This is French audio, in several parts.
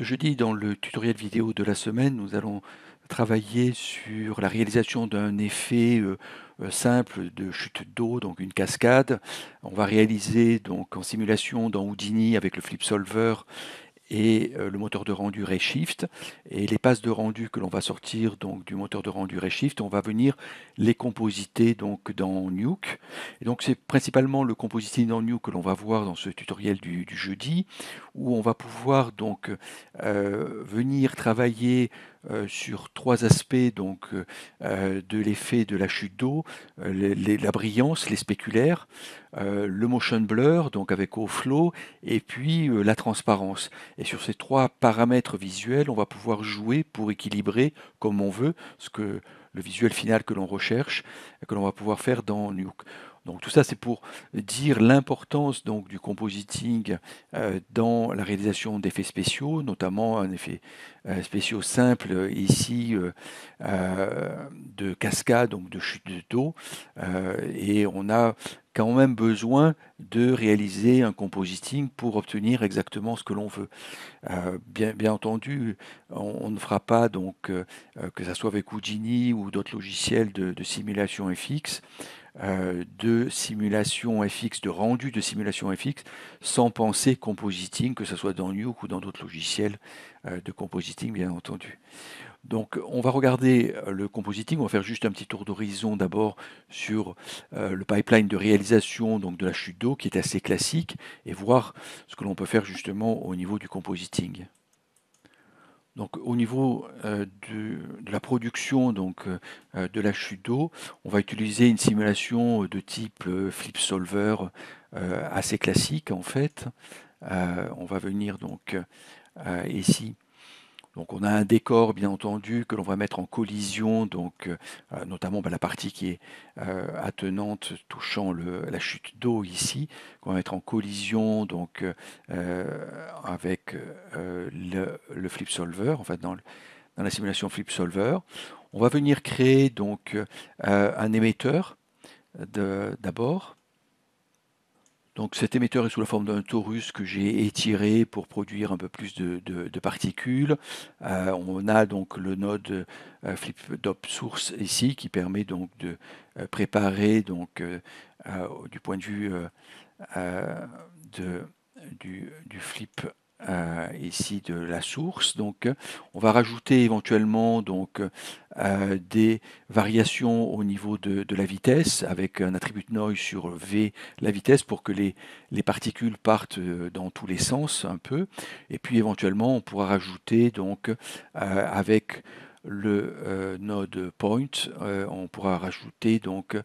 Ce jeudi, dans le tutoriel vidéo de la semaine, nous allons travailler sur la réalisation d'un effet euh, euh, simple de chute d'eau, donc une cascade. On va réaliser donc en simulation dans Houdini avec le flip solver et euh, le moteur de rendu Redshift. Et les passes de rendu que l'on va sortir donc du moteur de rendu Redshift, on va venir les compositer donc dans Nuke. Et donc c'est principalement le compositing dans Nuke que l'on va voir dans ce tutoriel du jeudi, où on va pouvoir donc euh, venir travailler euh, sur trois aspects donc euh, de l'effet de la chute d'eau, la brillance, les spéculaires, le motion blur donc avec au flow et puis la transparence. Et sur ces trois paramètres visuels, on va pouvoir jouer pour équilibrer comme on veut ce que le visuel final que l'on recherche, que l'on va pouvoir faire dans Nuke. Donc tout ça, c'est pour dire l'importance du compositing euh, dans la réalisation d'effets spéciaux, notamment un effet euh, spéciaux simple euh, ici de cascade, donc de chute de d'eau. et on a quand même besoin de réaliser un compositing pour obtenir exactement ce que l'on veut. bien, entendu, on, ne fera pas donc que ça soit avec Houdini ou d'autres logiciels de, de, simulation FX, euh, de simulation FX, de rendu de simulation FX, sans penser compositing, que ce soit dans Nuke ou dans d'autres logiciels euh, de compositing, bien entendu. Donc on va regarder euh, le compositing, on va faire juste un petit tour d'horizon d'abord sur le pipeline de réalisation donc de la chute d'eau qui est assez classique et voir ce que l'on peut faire justement au niveau du compositing. Donc, au niveau euh, de, la production donc, euh, de la chute d'eau, on va utiliser une simulation de type euh, flip solver assez classique en fait. on va venir donc ici donc on a un décor bien entendu que l'on va mettre en collision, donc euh, euh, notamment bah, la partie qui est euh, attenante touchant la chute d'eau ici, qu'on va mettre en collision donc avec le, flip solver, en dans, dans, la simulation flip solver. On va venir créer donc un émetteur d'abord donc cet émetteur est sous la forme d'un torus que j'ai étiré pour produire un peu plus de, particules. Euh, on a donc le node euh, flip dop source ici qui permet donc de euh, préparer donc du point de vue de, du, du, flip euh, ici de la source. Donc, euh, on va rajouter éventuellement donc euh, des variations au niveau de, la vitesse avec un attribut noise sur v la vitesse pour que les, particules partent dans tous les sens un peu. Et puis éventuellement, on pourra rajouter donc avec le node point, on pourra rajouter donc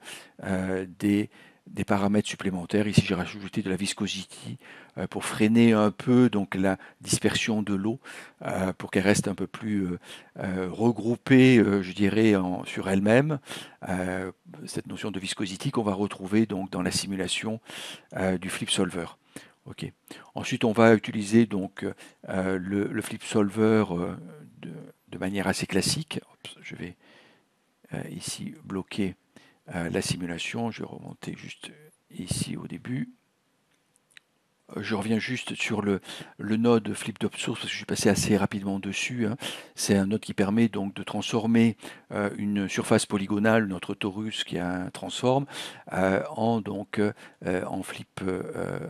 des des paramètres supplémentaires. Ici, j'ai rajouté de la viscosité euh, pour freiner un peu donc, la dispersion de l'eau, euh, pour qu'elle reste un peu plus euh, regroupée, je dirais, sur elle-même. cette notion de viscosité qu'on va retrouver donc, dans la simulation du flip solver. Ensuite, on va utiliser donc, le, flip solver de, manière assez classique. je vais ici bloquer euh, la simulation, je vais remonter juste ici au début. Euh, je reviens juste sur le, le node top Source parce que je suis passé assez rapidement dessus. Hein. C'est un node qui permet donc de transformer euh, une surface polygonale, notre torus qui a un transform, en donc en flip,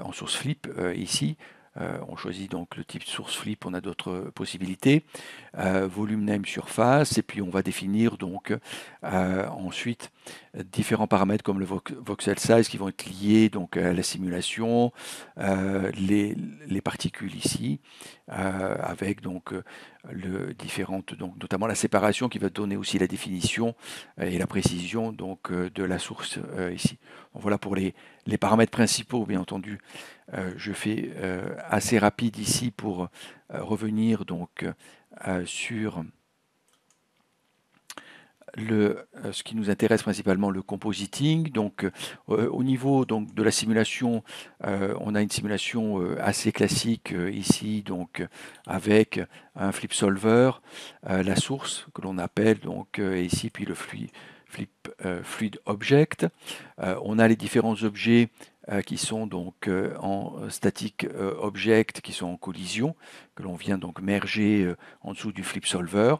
en source flip ici euh, on choisit donc le type source flip, on a d'autres possibilités. Euh, volume name surface, et puis on va définir donc euh, ensuite différents paramètres comme le voxel size qui vont être liés donc à la simulation, les, les, particules ici, avec donc le, différentes, donc, notamment la séparation qui va donner aussi la définition euh, et la précision donc, euh, de la source euh, ici. voilà pour les, paramètres principaux, bien entendu. je fais assez rapide ici pour revenir donc, sur le, euh, ce qui nous intéresse principalement, le compositing. Donc, euh, au niveau donc, de la simulation, euh, on a une simulation assez classique ici, donc avec un flip solver, la source que l'on appelle donc ici, puis le flip, flip fluid object. on a les différents objets euh, qui sont donc euh, en static euh, object, qui sont en collision, que l'on vient donc merger en dessous du flip solver.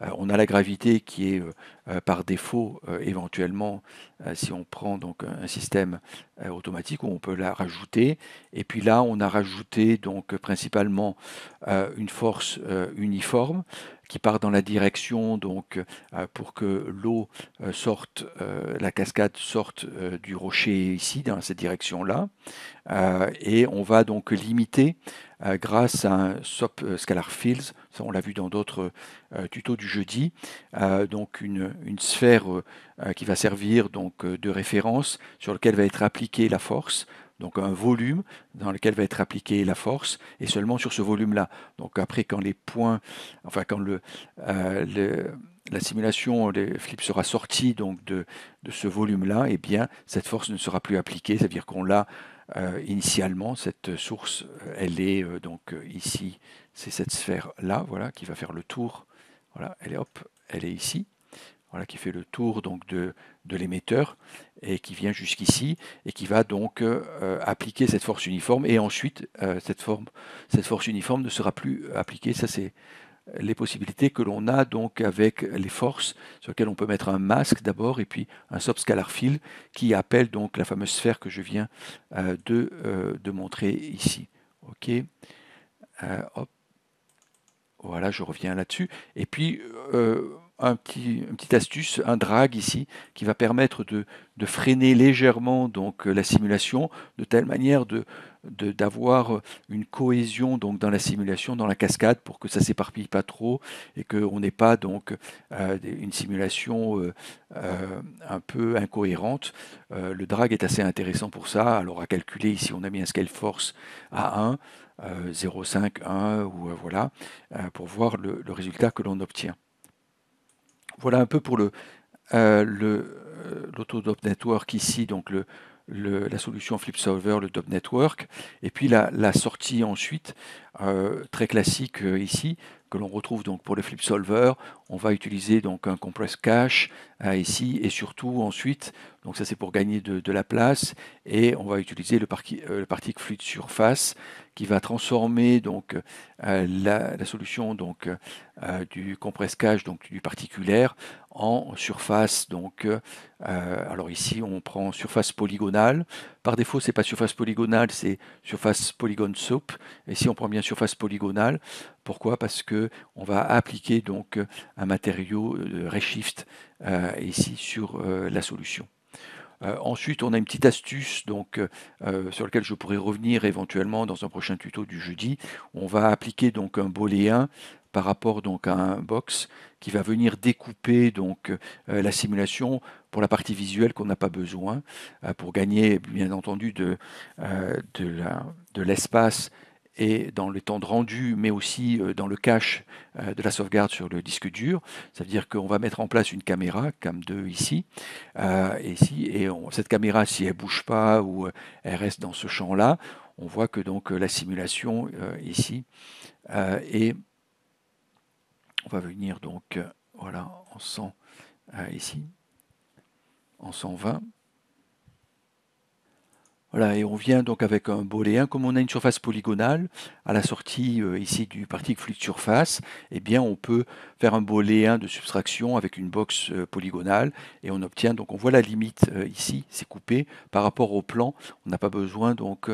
on a la gravité qui est euh, par défaut euh, éventuellement euh, si on prend donc un système automatique où on peut la rajouter. Et puis là, on a rajouté donc principalement une force uniforme qui part dans la direction donc pour que l'eau sorte, la cascade sorte du rocher ici dans cette direction là, et on va donc limiter euh, grâce à un SOP euh, Scalar Fields, on l'a vu dans d'autres euh, tutos du jeudi, donc une, sphère qui va servir donc, de référence sur laquelle va être appliquée la force, donc un volume dans lequel va être appliquée la force, et seulement sur ce volume-là. Donc après, quand les points, enfin quand le, la simulation, le flips sera sortie donc de, ce volume-là, eh bien cette force ne sera plus appliquée, c'est-à-dire qu'on l'a euh, initialement, cette source, euh, elle est euh, donc ici, c'est cette sphère-là, voilà, qui va faire le tour. Voilà, elle est hop, elle est ici. Voilà, qui fait le tour donc de, l'émetteur et qui vient jusqu'ici et qui va donc appliquer cette force uniforme et ensuite cette, forme, cette force uniforme ne sera plus appliquée. Ça c'est les possibilités que l'on a donc avec les forces sur lesquelles on peut mettre un masque d'abord et puis un subscalar field qui appelle donc la fameuse sphère que je viens euh, de, euh, de, montrer ici. Ok, euh, voilà, je reviens là-dessus. Et puis un petit, une petite astuce, un drag ici, qui va permettre de, freiner légèrement donc euh, la simulation de telle manière de d'avoir euh, une cohésion donc dans la simulation, dans la cascade, pour que ça s'éparpille pas trop et qu'on n'ait pas donc euh, une simulation un peu incohérente. le drag est assez intéressant pour ça. Alors à calculer ici, on a mis un scale force à 1, 0,5, 1 ou voilà, pour voir le résultat que l'on obtient voilà un peu pour le euh, euh, lauto network ici, donc le, la solution FlipSolver, le DOP network, et puis la sortie ensuite euh, très classique euh, ici, que l'on retrouve donc pour le flip solver. On va utiliser donc un compress cache ici et surtout ensuite, donc ça c'est pour gagner de, la place, et on va utiliser le, euh, le particle fluide surface qui va transformer donc la, solution donc du compress cache donc du particulaire en surface donc alors ici on prend surface polygonale par défaut, c'est pas surface polygonale, c'est surface polygone soap. Et si on prend bien surface polygonale, pourquoi Parce que on va appliquer donc euh, un matériau euh, de euh, ici sur euh, la solution. ensuite, on a une petite astuce donc, sur laquelle je pourrais revenir éventuellement dans un prochain tuto du jeudi. On va appliquer donc un booléen par rapport donc à un box qui va venir découper donc euh, la simulation pour la partie visuelle qu'on n'a pas besoin euh, pour gagner bien entendu de, euh, de l'espace et dans le temps de rendu, mais aussi dans le cache de la sauvegarde sur le disque dur. Ça veut dire qu'on va mettre en place une caméra, CAM2 ici, ici et cette caméra, si elle ne bouge pas ou elle reste dans ce champ-là, on voit que donc la simulation ici est on va venir donc, euh, voilà, en 100 euh, ici, en 120. Voilà, et on vient donc avec un boléen hein. Comme on a une surface polygonale, à la sortie euh, ici du particle fluide surface, eh bien on peut faire un booléen hein, de subtraction avec une box polygonale et on obtient, donc on voit la limite ici, c'est coupé par rapport au plan. On n'a pas besoin donc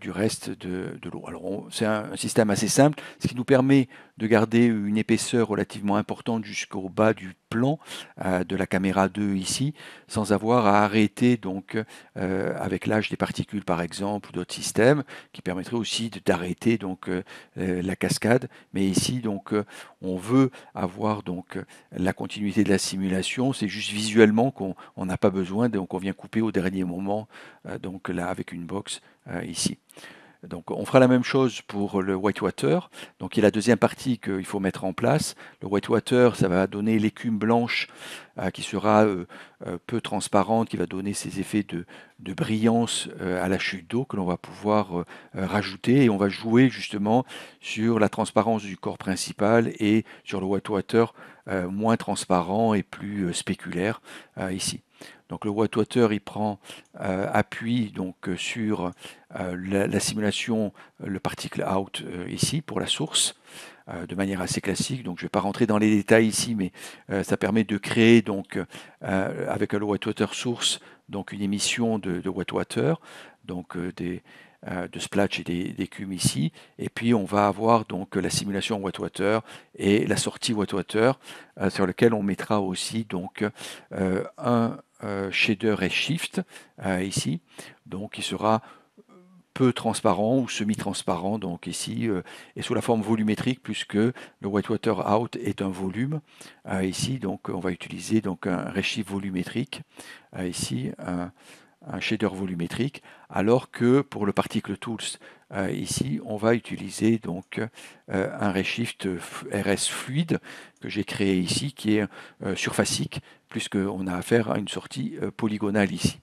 du reste de, l'eau. Alors c'est un, système assez simple, ce qui nous permet de garder une épaisseur relativement importante jusqu'au bas du plan euh, de la caméra 2 ici, sans avoir à arrêter donc euh, avec l'âge des particules par exemple ou d'autres systèmes, qui permettrait aussi d'arrêter donc euh, la cascade. Mais ici donc on veut avoir donc la continuité de la simulation. C'est juste visuellement qu'on n'a pas besoin, donc on vient couper au dernier moment donc là avec une box ici. Donc on fera la même chose pour le whitewater. Donc il y a la deuxième partie qu'il faut mettre en place. Le whitewater, ça va donner l'écume blanche euh, qui sera euh, euh, peu transparente, qui va donner ces effets de, brillance à la chute d'eau que l'on va pouvoir rajouter. Et on va jouer justement sur la transparence du corps principal et sur le white water moins transparent et plus spéculaire ici. Donc le water il prend euh, appui donc euh, sur euh, la, simulation, le particle out ici pour la source, de manière assez classique. Donc je ne vais pas rentrer dans les détails ici, mais ça permet de créer donc avec le Water source donc une émission de, de Water, donc des euh, de Splatch et des, ici. Et puis on va avoir donc la simulation Water et la sortie Wattwater euh, sur lequel on mettra aussi donc euh, un shader shader shift ici, donc qui sera peu transparent ou semi-transparent donc ici et sous la forme volumétrique puisque le Water Out est un volume ici donc on va utiliser donc un Reshift volumétrique ici un shader volumétrique, alors que pour le particle tools, euh, ici, on va utiliser donc euh, un reshift RS fluide que j'ai créé ici, qui est euh, surfacique, puisqu'on a affaire à une sortie polygonale ici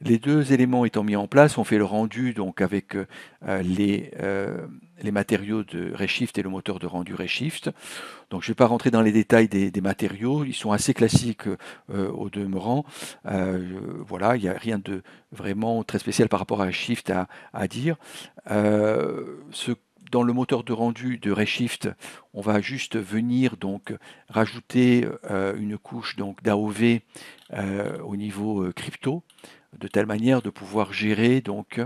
les deux éléments étant mis en place, on fait le rendu donc avec euh, les, euh, les, matériaux de Redshift et le moteur de rendu Reshift. Donc je ne vais pas rentrer dans les détails des, matériaux, ils sont assez classiques euh, au demeurant. voilà, il n'y a rien de vraiment très spécial par rapport à Shift à, dire. ce dans le moteur de rendu de Redshift, on va juste venir donc rajouter euh, une couche donc d'AOV euh, au niveau euh, crypto, de telle manière de pouvoir gérer donc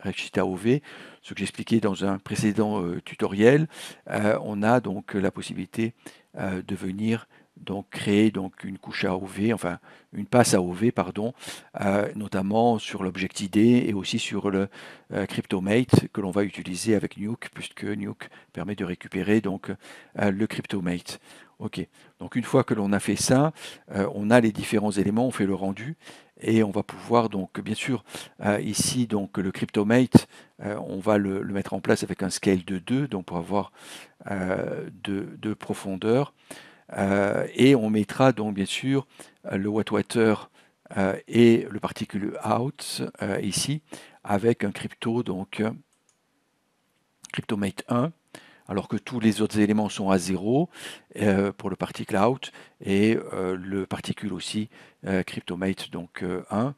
Redshift AOV, ce que j'expliquais dans un précédent tutoriel. on a donc la possibilité de venir donc créer donc une couche à enfin une passe à OV, pardon, euh, notamment sur l'object ID et aussi sur le euh, CryptoMate que l'on va utiliser avec Nuke, puisque Nuke permet de récupérer donc euh, le CryptoMate. Ok, donc une fois que l'on a fait ça, on a les différents éléments, on fait le rendu et on va pouvoir donc bien sûr ici donc le CryptoMate, on va le, mettre en place avec un scale de 2, donc pour avoir de, de profondeur. Euh, et on mettra donc bien sûr euh, le WetWater euh, et le particule out ici avec un crypto donc cryptomate 1 alors que tous les autres éléments sont à 0 pour le particle out et le particule aussi cryptomate donc 1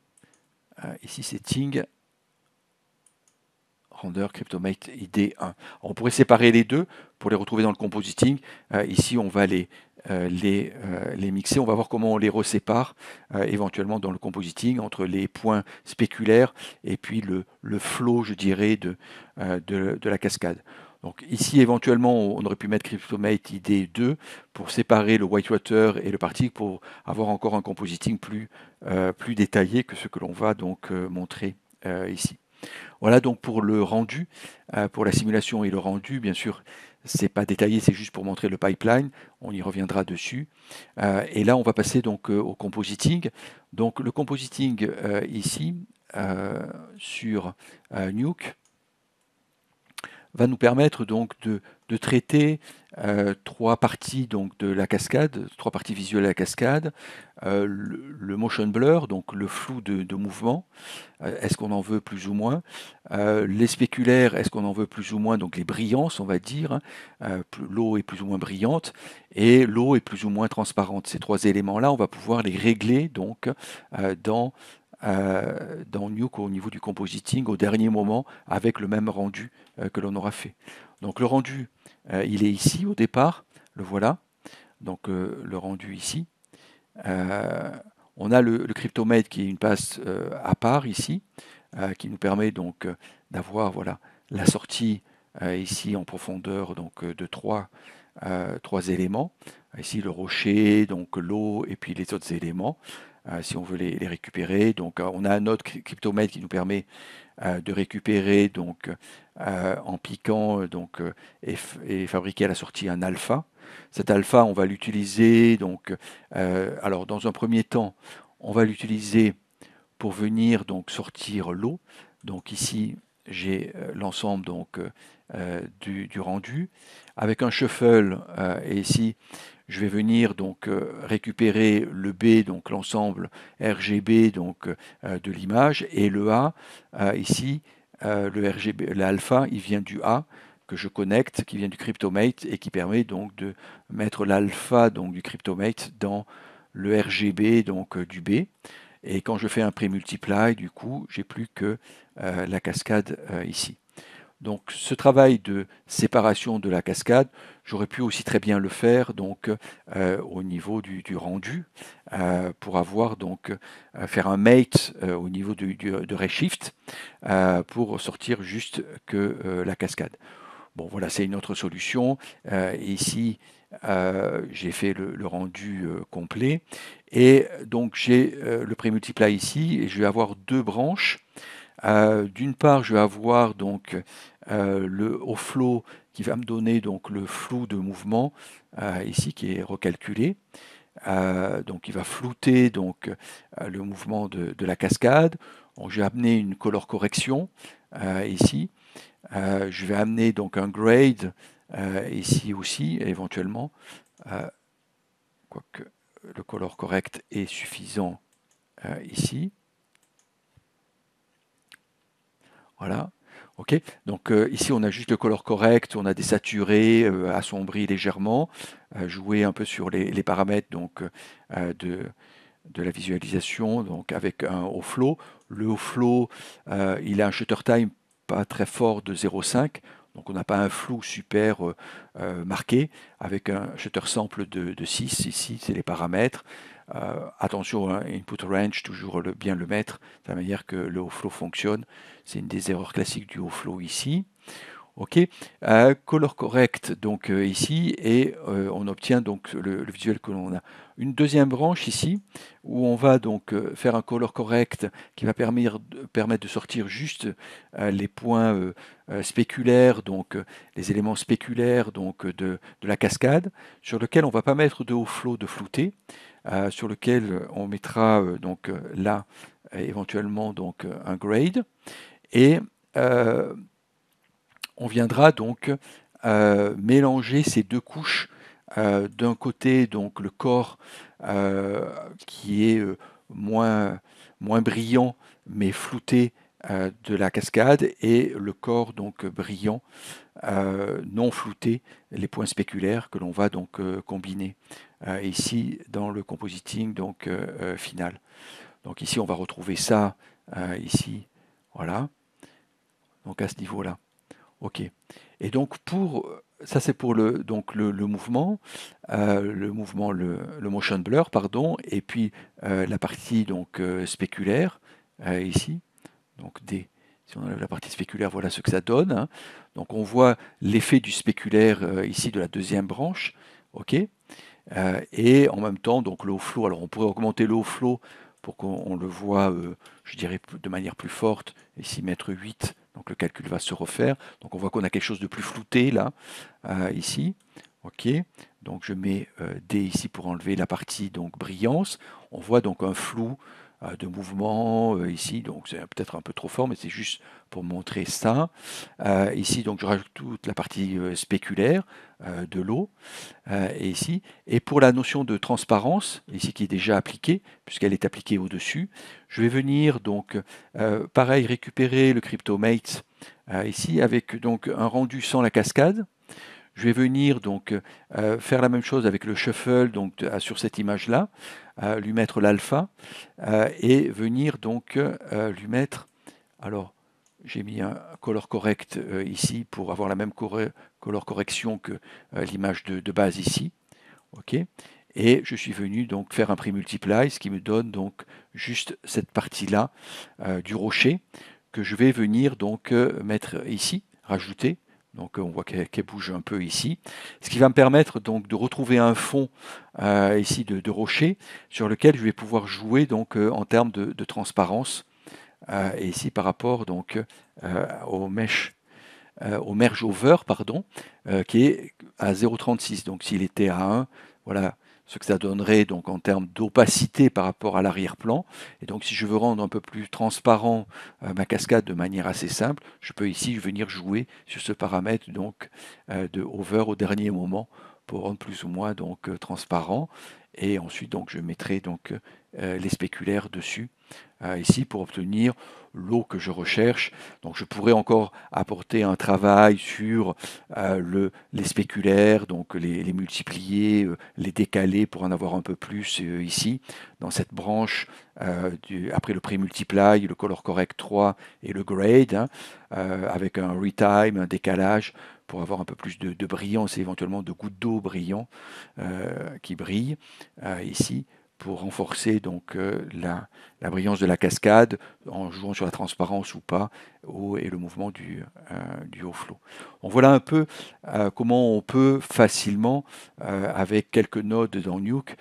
ici setting render cryptomate id1. On pourrait séparer les deux pour les retrouver dans le compositing. ici, on va les, euh, euh, les, mixer. On va voir comment on les resépare euh, éventuellement dans le compositing entre les points spéculaires et puis le, le flow, je dirais, de, de, la cascade. Donc ici, éventuellement, on aurait pu mettre CryptoMate ID2 pour séparer le Whitewater et le Particle pour avoir encore un compositing plus, plus détaillé que ce que l'on va donc montrer ici. Voilà donc pour le rendu, pour la simulation et le rendu, bien sûr, c'est pas détaillé, c'est juste pour montrer le pipeline. On y reviendra dessus. Euh, et là, on va passer donc euh, au compositing. Donc le compositing euh, ici sur Nuke, va nous permettre donc de, traiter euh, trois parties donc de la cascade, trois parties visuelles de la cascade, euh, le, motion blur, donc le flou de, mouvement, euh, est-ce qu'on en veut plus ou moins, les spéculaires, est-ce qu'on en veut plus ou moins, donc les brillances, on va dire, hein. l'eau est plus ou moins brillante et l'eau est plus ou moins transparente. Ces trois éléments-là, on va pouvoir les régler donc dans euh, dans Nuke au niveau du compositing au dernier moment avec le même rendu euh, que l'on aura fait. Donc le rendu, euh, il est ici au départ, le voilà. Donc le rendu ici. on a le, cryptomètre qui est une passe à part ici, qui nous permet donc d'avoir voilà, la sortie ici en profondeur donc, de trois, trois éléments. Ici le rocher, donc l'eau et puis les autres éléments. Euh, si on veut les, récupérer. Donc euh, on a un autre cryptomètre qui nous permet euh, de récupérer donc en piquant donc et, fabriquer à la sortie un alpha. Cet alpha, on va l'utiliser donc alors dans un premier temps, on va l'utiliser pour venir donc sortir l'eau. Donc ici, j'ai l'ensemble donc du, rendu avec un shuffle et ici je vais venir donc euh, récupérer le B, donc l'ensemble RGB donc, euh, de l'image, et le A euh, ici, le RGB, l'alpha, il vient du A que je connecte, qui vient du CryptoMate et qui permet donc de mettre l'alpha donc du CryptoMate dans le RGB donc du B. Et quand je fais un pré-multiply, du coup, j'ai plus que la cascade ici. Donc ce travail de séparation de la cascade, j'aurais pu aussi très bien le faire donc euh, au niveau du, rendu euh, pour avoir donc euh, faire un mate au niveau du, de Redshift pour sortir juste que la cascade. Bon voilà, c'est une autre solution. ici, j'ai fait le, rendu complet et donc j'ai le pré-multiply ici et je vais avoir deux branches euh, d'une part, je vais avoir donc euh, le au flow qui va me donner donc le flou de mouvement euh, ici qui est recalculé. donc il va flouter donc le mouvement de, la cascade. je vais amener une color correction ici. je vais amener donc un grade ici aussi éventuellement. quoique le color correct est suffisant ici. Voilà. OK Donc euh, ici, on a juste le color correct, on a désaturé, euh, assombri légèrement, euh, joué un peu sur les, paramètres donc, de, la visualisation, donc avec un haut flow. Le haut flow, il a un shutter time pas très fort de 0,5, donc on n'a pas un flou super marqué, avec un shutter sample de, de 6, ici c'est les paramètres. Euh, attention, hein, input range, toujours bien le mettre, de la manière que le flow fonctionne. C'est une des erreurs classiques du flow ici. OK. Euh, color correct donc euh, ici et on obtient donc le, visuel que l'on a. Une deuxième branche ici où on va donc faire un color correct qui va permettre, de sortir juste les points spéculaires, donc les éléments spéculaires donc de, la cascade, sur lequel on ne va pas mettre de haut flow de flouter. Euh, sur lequel euh, on mettra euh, donc là éventuellement donc un grade et on viendra donc mélanger ces deux couches d'un côté donc le corps qui est moins moins brillant mais flouté euh, de la cascade et le corps donc brillant euh, non flouté, les points spéculaires que l'on va donc euh, combiner ici dans le compositing donc final. Donc ici on va retrouver ça ici, voilà. Donc à ce niveau là, ok. Et donc pour ça c'est pour le donc le, mouvement, le mouvement le, le, motion blur pardon, et puis la partie donc spéculaire ici donc D. Si on enlève la partie spéculaire, voilà ce que ça donne. Hein. Donc on voit l'effet du spéculaire euh, ici de la deuxième branche. ok euh, et en même temps, donc l'eau flow, alors on pourrait augmenter l'eau flow pour qu'on le voit, euh, je dirais, de manière plus forte, ici mettre 8, donc le calcul va se refaire. Donc on voit qu'on a quelque chose de plus flouté là, ici. ok Donc je mets D ici pour enlever la partie donc brillance. On voit donc un flou euh, de mouvement euh, ici, donc c'est peut-être un peu trop fort, mais c'est juste pour montrer ça. Euh, ici, donc je rajoute toute la partie spéculaire de l'eau, et ici. Et pour la notion de transparence, ici qui est déjà appliquée, puisqu'elle est appliquée au-dessus, je vais venir donc, pareil, récupérer le CryptoMate ici, avec donc un rendu sans la cascade, je vais venir donc euh, faire la même chose avec le shuffle donc ah, sur cette image là, euh, lui mettre l'alpha euh, et venir donc lui mettre. Alors j'ai mis un color correct ici pour avoir la même color correction que l'image de, base ici. Ok. Et je suis venu donc faire un pre multiply, ce qui me donne donc juste cette partie-là du rocher que je vais venir donc mettre ici, rajouter. Donc on voit qu'elle bouge un peu ici. Ce qui va me permettre donc de retrouver un fond euh, ici de, rocher sur lequel je vais pouvoir jouer donc euh, en termes de, transparence. Euh, et ici par rapport donc au mesh au merge over pardon qui est à 0,36 donc s'il était à 1 voilà ce que ça donnerait donc en termes d'opacité par rapport à l'arrière-plan. Et donc si je veux rendre un peu plus transparent euh, ma cascade de manière assez simple, je peux ici venir jouer sur ce paramètre donc euh, de over au dernier moment pour rendre plus ou moins donc euh, transparent. Et ensuite donc je mettrai donc les spéculaires dessus ici pour obtenir l'eau que je recherche. Donc je pourrais encore apporter un travail sur euh, les spéculaires, donc les, multiplier, euh, les décaler pour en avoir un peu plus euh, ici, dans cette branche après le pré-multiply, le color correct 3 et le grade, hein, avec un retime, un décalage pour avoir un peu plus de, de brillance et éventuellement de gouttes d'eau brillant qui brillent ici pour renforcer donc euh, la, brillance de la cascade en jouant sur la transparence ou pas et le mouvement du, euh, haut flow On voilà un peu euh, comment on peut facilement, avec quelques nodes dans Nuke,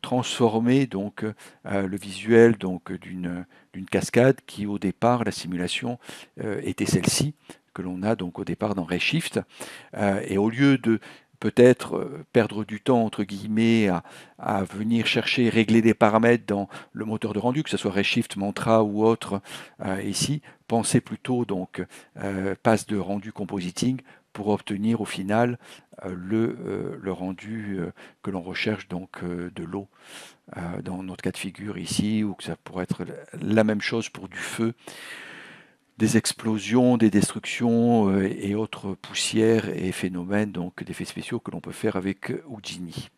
transformer donc le visuel donc d'une cascade qui au départ la simulation était celle-ci que l'on a donc au départ dans Redshift. et au lieu de peut-être euh, perdre du temps, entre guillemets, à, venir chercher, régler des paramètres dans le moteur de rendu, que ce soit Redshift, Mantra ou autre, ici, euh, pensez plutôt donc euh, passe de rendu compositing pour obtenir au final le, le, rendu que l'on recherche donc de l'eau dans notre cas de figure ici, ou que ça pourrait être la même chose pour du feu des explosions, des destructions euh, et autres poussières et phénomènes, donc d'effets spéciaux que l'on peut faire avec Houdini.